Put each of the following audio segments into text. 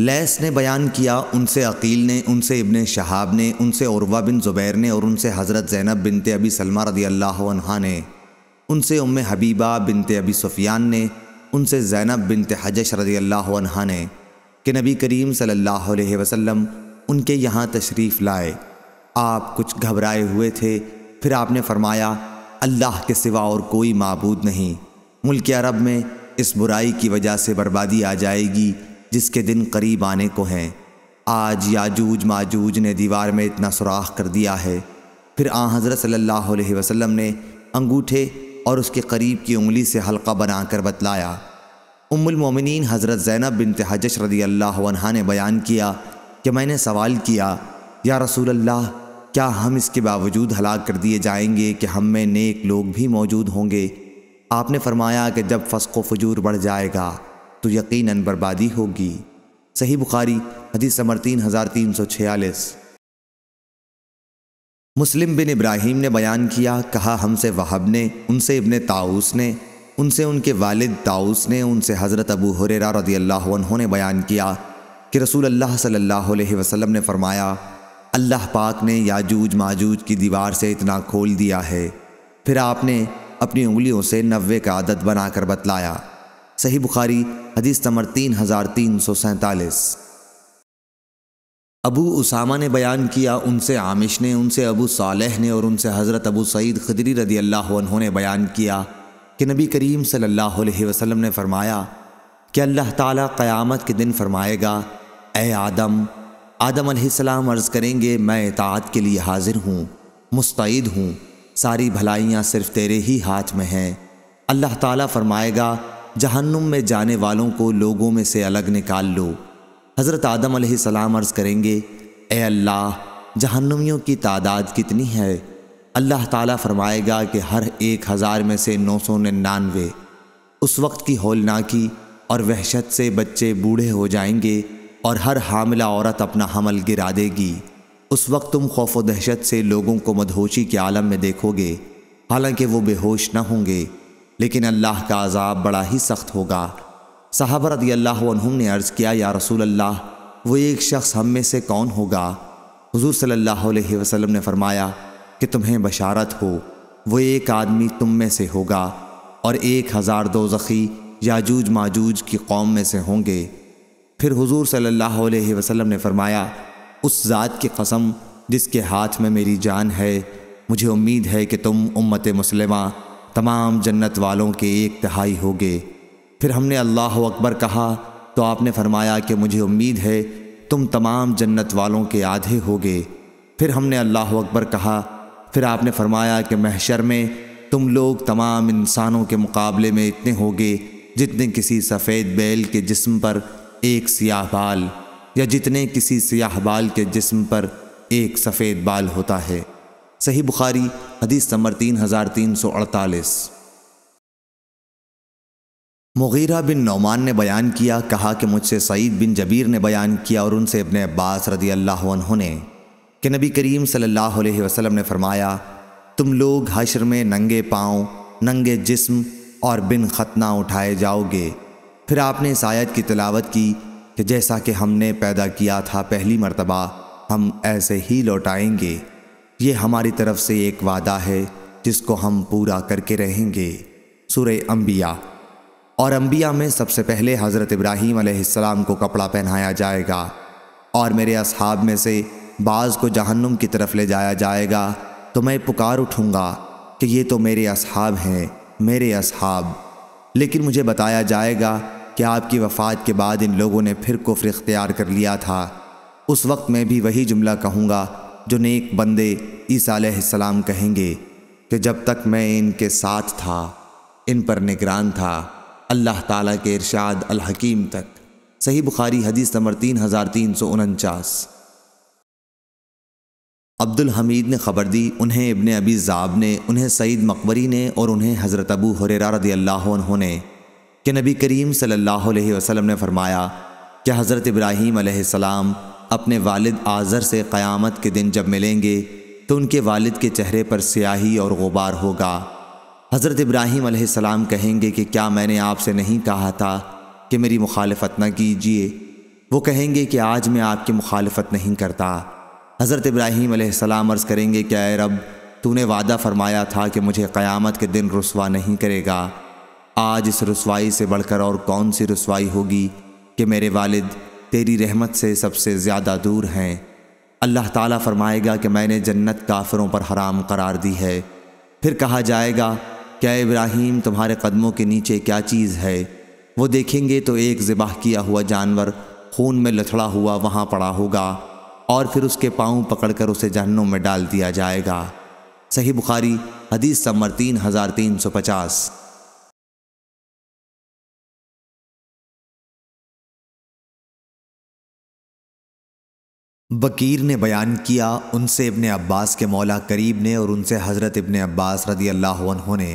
Lace ने बयान किया उनसे अकील ने उनसे इबन शहाब ने उनसे औरवा बिन ज़ुबैर ने और उनसे हज़रत ज़ैनब बिनते अबी सलमा रदी अल्लाह ने उनसे उम हबीबा बिनते अबी सुफियान ने उनसे ज़ैनब बिनते हजश रदी अल्लाह ने कि नबी करीम सल्लल्लाहु अलैहि वसल्लम उनके यहाँ तशरीफ़ लाए आप कुछ घबराए हुए थे फिर आपने फरमाया अल्लाह के सिवा और कोई मबूद नहीं मुल्क अरब में इस बुराई की वजह से बर्बादी आ जाएगी जिसके दिन करीब आने को हैं आज याजूज माजूज ने दीवार में इतना सुराख कर दिया है फिर आ हज़रत सल्लल्लाहु अलैहि वसल्लम ने अंगूठे और उसके करीब की उंगली से हल्का बनाकर बतलाया उम्मिन हज़रत ज़ैनब बिन तहजश रदी अल्लाह ने बयान किया कि मैंने सवाल किया या रसूल अल्लाह क्या हम इसके बावजूद हलाक कर दिए जाएंगे कि हम में नेक लोग भी मौजूद होंगे आपने फरमाया कि जब फसको फजूर बढ़ जाएगा तो यकीनन बर्बादी होगी सही बुखारी हदीस समर तीन हज़ार तीन सौ छियालीस मुस्लिम बिन इब्राहिम ने बयान किया कहा हमसे वहाब ने उनसे इबन ताउस ने उनसे उनके वालिद ताउस ने उनसे हज़रत अबू हुरेरा रदी अल्लाह ने बयान किया कि रसूल अल्लाह सल्लल्लाहु अलैहि वसल्लम ने फरमाया अल्लाह पाक ने याजूज माजूज की दीवार से इतना खोल दिया है फिर आपने अपनी उंगलियों से नवे का आदत बनाकर बतलाया सही बुखारी हदीस नंबर तीन हज़ार तीन सौ सैंतालीस अबू उसामा ने बयान किया उनसे आमिश ने उनसे अबू सालेह ने और उनसे हज़रत अबू सईद खदरी रदी अल्लाह उन्होंने बयान किया कि नबी करीम सल्लल्लाहु अलैहि वसल्लम ने फ़रमाया कि अल्लाह ताला क़यामत के दिन फ़रमाएगा ए आदम आदम अलैहिस्सलाम अर्ज़ करेंगे मैं इतात के लिए हाज़िर हूँ मुस्तैद हूँ सारी भलाइयाँ सिर्फ़ तेरे ही हाथ में हैं अल्लाह ताला फ़रमाएगा जहन्नुम में जाने वालों को लोगों में से अलग निकाल लो हज़रत आदम सलाम अर्ज़ करेंगे ए अल्लाह जहन्नुमियों की तादाद कितनी है अल्लाह ताला फरमाएगा कि हर एक हज़ार में से नौ सौ निन्यानवे उस वक्त की होलनाकी और वहशत से बच्चे बूढ़े हो जाएंगे और हर हामिला औरत अपना हमल गिरा देगी उस वक्त तुम खौफ व दहशत से लोगों को मदहोशी के आलम में देखोगे हालांकि वो बेहोश न होंगे लेकिन अल्लाह का अजाब बड़ा ही सख्त होगा साहब रदी अल्लाह ने अर्ज़ किया या रसूल अल्लाह वो एक शख्स हम में से कौन होगा हजूर सल्ह वसलम ने फरमाया कि तुम्हें बशारत हो वो एक आदमी तुम में से होगा और एक हज़ार दो जख़ी याजूज माजूज की कौम में से होंगे फिर हजूर सल्ला वसलम ने फरमाया उस ज़ात की कसम जिसके हाथ में मेरी जान है मुझे उम्मीद है कि तुम उम्मत मुसलमा तमाम जन्नत वालों के एक तिहाई हो गए फिर हमने अल्लाह अकबर कहा तो आपने फरमाया कि मुझे उम्मीद है तुम तमाम जन्नत वालों के आधे हो गए फिर हमने अल्लाह अकबर कहा फिर आपने फरमाया कि महशर में तुम लोग तमाम इंसानों के मुकाबले में इतने होगे जितने किसी सफ़ेद बैल के जिस्म पर एक सियाह बाल या जितने किसी सियाह बाल के जिस्म पर एक सफ़ेद बाल होता है सही बुखारी हदीस नंबर तीन हज़ार तीन सौ अड़तालीस मुगीरा बिन नौमान ने बयान किया कहा कि मुझसे सईद बिन जबीर ने बयान किया और उनसे अपने अब्बास रदी अल्लाह उन्होंने कि नबी करीम सल्लल्लाहु अलैहि वसल्लम ने फरमाया तुम लोग हशर में नंगे पाँव नंगे जिस्म और बिन खतना उठाए जाओगे फिर आपने इस आयत की तलावत की कि जैसा कि हमने पैदा किया था पहली मरतबा हम ऐसे ही लौटाएंगे ये हमारी तरफ से एक वादा है जिसको हम पूरा करके रहेंगे सुर अम्बिया और अम्बिया में सबसे पहले हज़रत इब्राहीम आसमाम को कपड़ा पहनाया जाएगा और मेरे असहाब में से बाज़ को जहन्नुम की तरफ ले जाया जाएगा तो मैं पुकार उठूँगा कि ये तो मेरे असहाब हैं मेरे असहाब लेकिन मुझे बताया जाएगा कि आपकी वफ़ात के बाद इन लोगों ने फिर कुफ्र इख्तियार कर लिया था उस वक्त मैं भी वही जुमला कहूँगा जो नेक बंदे ईसा कहेंगे कि जब तक मैं इनके साथ था इन पर निगरान था अल्लाह ताला के इरशाद अल हकीम तक सही बुखारी हदीस नंबर तीन हज़ार तीन सौ उनचास अब्दुल हमीद ने खबर दी उन्हें इबन अबी ज़ाब ने उन्हें सईद मकबरी ने और उन्हें हज़रत अबू हुरेरा रदी अल्लाह ने कि नबी करीम सल्लल्लाहु अलैहि वसल्लम ने फरमाया कि हज़रत इब्राहीम अलैहिस्सलाम अपने वालिद आज़र से क़यामत के दिन जब मिलेंगे तो उनके वालिद के चेहरे पर स्याही और गुबार होगा हज़रत इब्राहीम सलाम कहेंगे कि क्या मैंने आपसे नहीं कहा था कि मेरी मुखालफत न कीजिए वो कहेंगे कि आज मैं आपकी मुखालफत नहीं करता हज़रत इब्राहीम अर्ज़ करेंगे कि अय रब तूने वादा फरमाया था कि मुझे क़यामत के दिन रसवा नहीं करेगा आज इस रसवाई से बढ़कर और कौन सी रसवाई होगी कि मेरे वालिद तेरी रहमत से सबसे ज़्यादा दूर हैं अल्लाह ताला फरमाएगा कि मैंने जन्नत काफिरों पर हराम करार दी है फिर कहा जाएगा क्या इब्राहिम तुम्हारे कदमों के नीचे क्या चीज़ है वो देखेंगे तो एक ज़िबाह किया हुआ जानवर खून में लथड़ा हुआ वहाँ पड़ा होगा और फिर उसके पाँव पकड़कर उसे जहन्नुम में डाल दिया जाएगा सही बुखारी हदीस समर तीन हज़ार तीन सौ पचास बकीर ने बयान किया उनसे इबन अब्बास के मौला करीब ने और उनसे हज़रत इबन अब्बास रदी अल्लाह ने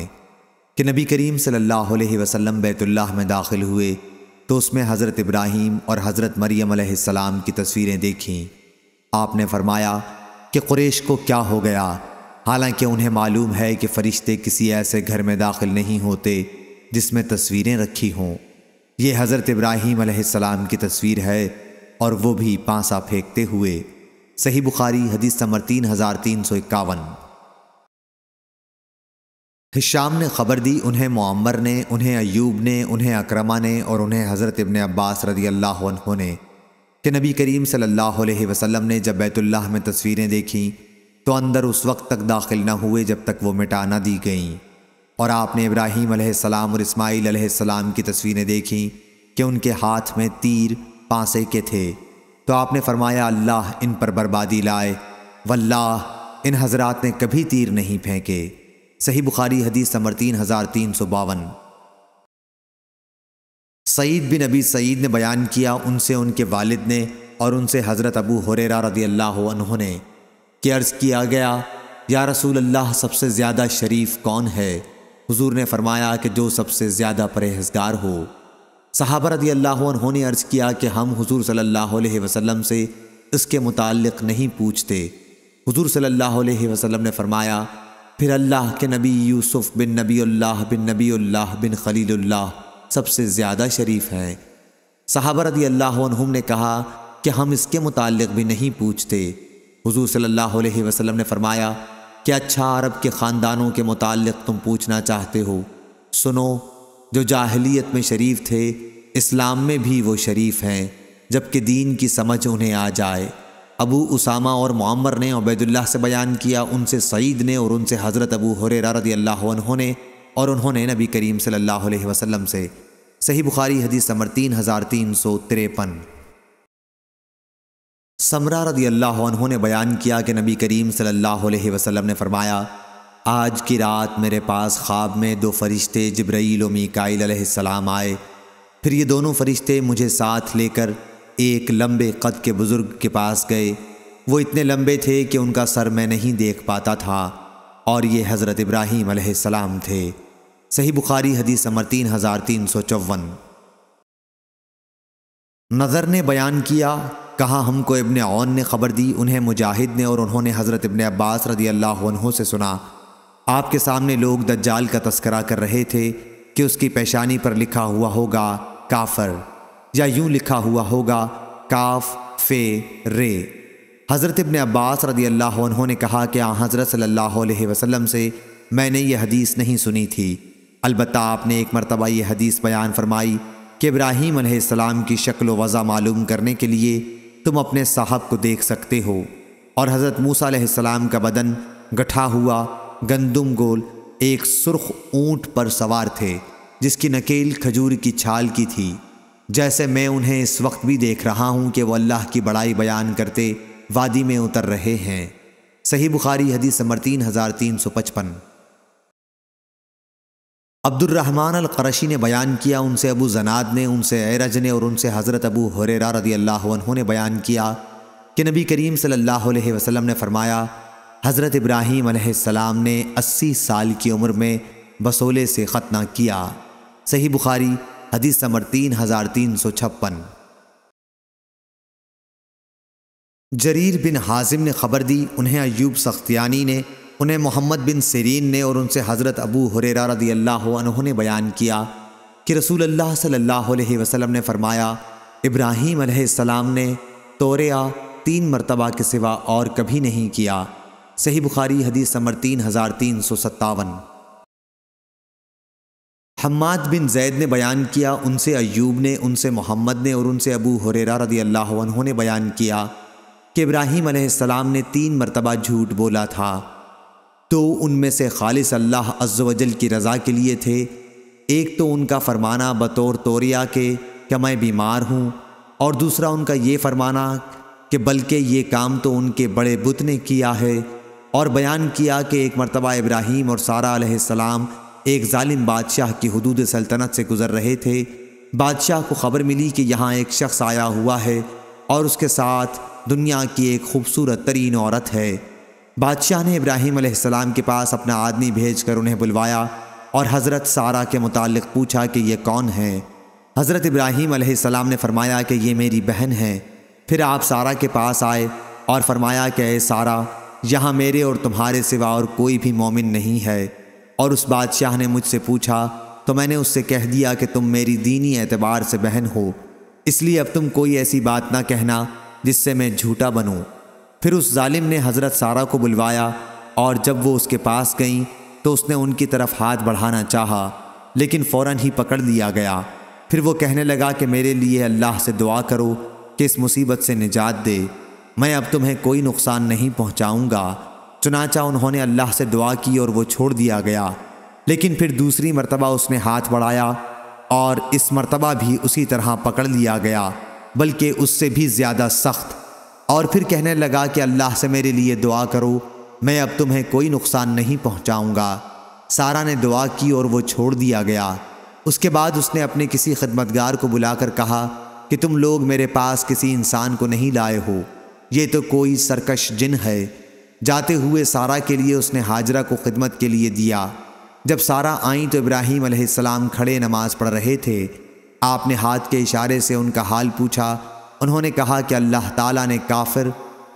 कि नबी करीम सल्लल्लाहु अलैहि वसल्लम में दाखिल हुए तो उसमें हज़रत इब्राहिम और हज़रत मरियम सलाम की तस्वीरें देखी आपने फरमाया कि कुरेश को क्या हो गया हालांकि उन्हें मालूम है कि फ़रिश्ते किसी ऐसे घर में दाखिल नहीं होते जिसमें तस्वीरें रखी हों ये हज़रत इब्राहिम की तस्वीर है और वो भी पांसा फेंकते हुए सही बुखारी हदीस नंबर तीन हज़ार तीन सौ इक्यावन हिशाम ने खबर दी उन्हें मम्मर ने उन्हें अयूब ने उन्हें अक्रमा ने और उन्हें हज़रत इबन अब्बास रदी अल्लाह ने कि नबी करीम सल्लल्लाहु अलैहि वसल्लम ने जब बैतुल्लाह में तस्वीरें देखीं तो अंदर उस वक्त तक दाखिल न हुए जब तक वो मिटा ना दी गईं और आपने इब्राहीम और इस्माईल सलाम की तस्वीरें देखीं कि उनके हाथ में तीर पासे के थे तो आपने फरमाया अल्लाह इन पर बर्बादी लाए वल्लाह इन हजरात ने कभी तीर नहीं फेंके सही बुखारी हदीस नंबर तीन हज़ार तीन सौ बावन सईद बिन नबी सईद ने बयान किया उनसे उनके वालिद ने और उनसे हज़रत अबू हुरेरा रदी अल्लाह ने कि अर्ज़ किया गया या रसूल अल्लाह सबसे ज़्यादा शरीफ कौन है हुजूर ने फरमाया कि जो सबसे ज़्यादा परहेजगार हो सहाबा रदी अल्लाह ने अर्ज़ किया कि हम हुजूर सल्लल्लाहु अलैहि वसल्लम से इसके मुतालिक नहीं पूछते हुजूर सल्लल्लाहु अलैहि वसल्लम ने फरमाया फिर अल्लाह के नबी यूसुफ़ बिन नबी अल्लाह बिन नबी अल्लाह बिन खलील्लाह सबसे ज़्यादा शरीफ हैं सहाबा रदी अल्लाह ने कहा कि हम इसके मुतालिक भी नहीं पूछते हुजूर सल्लल्लाहु अलैहि वसल्लम ने फरमाया कि अच्छा अरब के ख़ानदानों के मुतालिक तुम पूछना चाहते हो सुनो जो जाहलीत में शरीफ थे इस्लाम में भी वो शरीफ हैं जबकि दीन की समझ उन्हें आ जाए अबू उसामा और मामर ने अबैदुल्ला से बयान किया उनसे सईद ने और उनसे हज़रत अबू हुर रदी ने और उन्होंने नबी करीम सल्लल्लाहु अलैहि वसल्लम से सही बुखारी हदीस समर तीन हज़ार तीन सौ तिरपन समरा रदी अल्लाह ने बयान किया कि नबी करीम सल्लल्लाहु अलैहि वसल्लम ने फरमाया आज की रात मेरे पास ख्वाब में दो फरिश्ते जब्रैल और मिकाइल अलैहिस्सलाम आए फिर ये दोनों फरिश्ते मुझे साथ लेकर एक लंबे कद के बुज़ुर्ग के पास गए वो इतने लंबे थे कि उनका सर मैं नहीं देख पाता था और ये हज़रत इब्राहीम अलैहिस्सलाम थे सही बुखारी हदीस नंबर तीन हज़ार तीन सौ चौवन नज़र ने बयान किया कहा हमको इबन ओन ने खबर दी उन्हें मुजाहिद ने और उन्होंने हज़रत इबन अब्बास रदी अल्लाह से सुना आपके सामने लोग दज्जाल का तस्करा कर रहे थे कि उसकी पेशानी पर लिखा हुआ होगा काफर या यूं लिखा हुआ होगा काफ फे रे हज़रत इबन अब्बास रदी अल्लाह उन्होंने कहा कि आ हज़रत सल्लल्लाहु अलैहि वसल्लम से मैंने यह हदीस नहीं सुनी थी अलबत् आपने एक मरतबा यह हदीस बयान फरमाई कि इब्राहीम अलैहिस्सलाम की शक्ल वज़ा मालूम करने के लिए तुम अपने साहब को देख सकते हो और हज़रत मूसा अलैहिस्सलाम का बदन गठा हुआ गंदुम गोल एक सुर्ख ऊंट पर सवार थे जिसकी नकेल खजूर की छाल की थी जैसे मैं उन्हें इस वक्त भी देख रहा हूँ कि वह अल्लाह की बड़ाई बयान करते वादी में उतर रहे हैं सही बुखारी हदीस नंबर तीन हज़ार तीन सौ पचपन अब्दुलरहमान अलकरशी ने बयान किया उनसे अबू जनाद ने उनसे एरज ने और उनसे हज़रत अबू हुरेरा रदी अल्लाह ने बयान किया कि नबी करीम सल्लल्लाहु अलैहि वसल्लम ने फरमाया हज़रत इब्राहीम सलाम ने 80 साल की उम्र में बसोले से ख़तना किया सही बुखारी हदीस समर तीन हज़ार तीन सौ छप्पन जरीर बिन हाजिम ने ख़बर दी उन्हें अयूब सख्तियानी ने उन्हें मोहम्मद बिन सरीन ने और उनसे हज़रत अबू हुरेरा रदी अल्लाह ने बयान किया कि रसूल अल्लाह सल्लल्लाहु अलैहि वसल्लम ने फरमाया इब्राहीम सलाम ने तोरेआ तीन मरतबा के सिवा और कभी नहीं किया सही बुखारी हदीस नंबर तीन हज़ार तीन सौ सत्तावन हम्माद बिन जैद ने बयान किया उनसे अयूब ने उनसे मोहम्मद ने और उनसे अबू हुरेरा रदी अल्लाह ने बयान किया कि इब्राहिम आसमाम ने तीन मरतबा झूठ बोला था तो उनमें से खालिस अल्लाह अज्जवजल की रज़ा के लिए थे एक तो उनका फरमाना बतौर तोरिया के कि मैं बीमार हूँ और दूसरा उनका ये फरमाना कि बल्कि ये काम तो उनके बड़े बुत ने किया है और बयान किया कि एक मरतबा इब्राहिम और सारा सलाम एक ालिम बादशाह की हदूद सल्तनत से गुज़र रहे थे बादशाह को ख़बर मिली कि यहाँ एक शख्स आया हुआ है और उसके साथ दुनिया की एक खूबसूरत तरीन औरत है बादशाह ने इब्राहिम सलाम के पास अपना आदमी भेज कर उन्हें बुलवाया और हज़रत सारा के मुतल पूछा कि यह कौन है हज़रत इब्राहिम सलाम ने फरमाया कि ये मेरी बहन है फिर आप सारा के पास आए और फरमाया कि सारा यहाँ मेरे और तुम्हारे सिवा और कोई भी मोमिन नहीं है और उस बादशाह ने मुझसे पूछा तो मैंने उससे कह दिया कि तुम मेरी दीनी एतबार से बहन हो इसलिए अब तुम कोई ऐसी बात ना कहना जिससे मैं झूठा बनूँ फिर उस जालिम ने हज़रत सारा को बुलवाया और जब वो उसके पास गईं तो उसने उनकी तरफ हाथ बढ़ाना चाहा लेकिन फ़ौर ही पकड़ लिया गया फिर वो कहने लगा कि मेरे लिए अल्लाह से दुआ करो कि इस मुसीबत से निजात दे मैं अब तुम्हें कोई नुकसान नहीं पहुंचाऊंगा चुनाचा उन्होंने अल्लाह से दुआ की और वो छोड़ दिया गया लेकिन फिर दूसरी मरतबा उसने हाथ बढ़ाया और इस मरतबा भी उसी तरह पकड़ लिया गया बल्कि उससे भी ज़्यादा सख्त और फिर कहने लगा कि अल्लाह से मेरे लिए दुआ करो मैं अब तुम्हें कोई नुकसान नहीं पहुंचाऊंगा। सारा ने दुआ की और वो छोड़ दिया गया उसके बाद उसने अपने किसी खदमतगार को बुलाकर कहा कि तुम लोग मेरे पास किसी इंसान को नहीं लाए हो ये तो कोई सरकश जिन है जाते हुए सारा के लिए उसने हाजरा को खिदमत के लिए दिया जब सारा आई तो इब्राहिम अलैहिस्सलाम खड़े नमाज पढ़ रहे थे आपने हाथ के इशारे से उनका हाल पूछा उन्होंने कहा कि अल्लाह ताला ने काफिर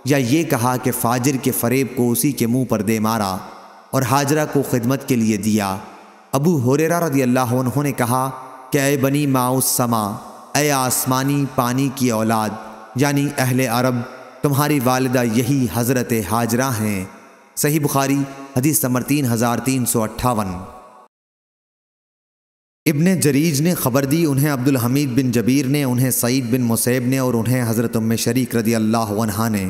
या ये कहा कि फाजिर के फरेब को उसी के मुंह पर दे मारा और हाजरा को खिदमत के लिए दिया अबू हुरेरा रदी अल्लाह उन्होंने कहा कि अय बनी माउस समा अय आसमानी पानी की औलाद यानी अहल अरब तुम्हारी वालदा यही हज़रत हाजरा हैं सही बुखारी हदीस नंबर तीन हज़ार तीन सौ अट्ठावन इबन जरीज ने खबर दी उन्हें अब्दुल हमीद बिन जबीर ने उन्हें सईद बिन मुसैब ने और उन्हें हज़रत उम्म शरीक रदी अल्लाह ने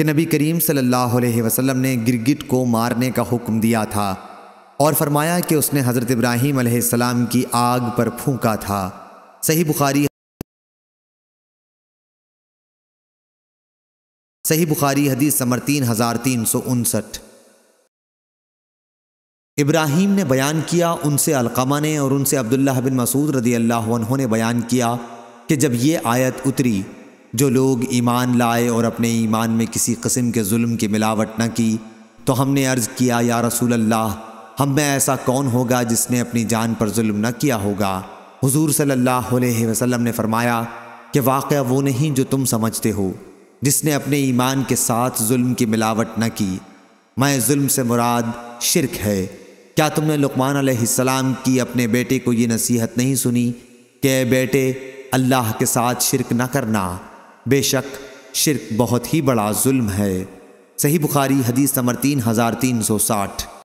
कि नबी करीम सल्लल्लाहु अलैहि वसल्लम ने गिरगिट को मारने का हुक्म दिया था और फरमाया कि उसने हज़रत इब्राहीम की आग पर फूका था सही बुखारी सही बुखारी हदीस समर तीन हज़ार तीन सौ उनसठ इब्राहिम ने बयान किया उनसे अलकमा ने और उनसे अब्दुल्ला बिन मसूद रदी अल्लाह ने बयान किया कि जब ये आयत उतरी जो लोग ईमान लाए और अपने ईमान में किसी कस्म के जुल्म की मिलावट न की तो हमने अर्ज़ किया या रसूल अल्लाह हम में ऐसा कौन होगा जिसने अपनी जान पर जुल्म न किया होगा हुजूर सल्लल्लाहु अलैहि वसल्लम ने फरमाया कि वाक़ वो नहीं जो तुम समझते हो जिसने अपने ईमान के साथ जुल्म की मिलावट न की मैं जुल्म से मुराद शिरक है क्या तुमने लुकमान सलाम की अपने बेटे को ये नसीहत नहीं सुनी कि बेटे अल्लाह के साथ शिरक न करना बेशक शिरक बहुत ही बड़ा जुल्म है सही बुखारी हदीस नंबर तीन हज़ार तीन सौ साठ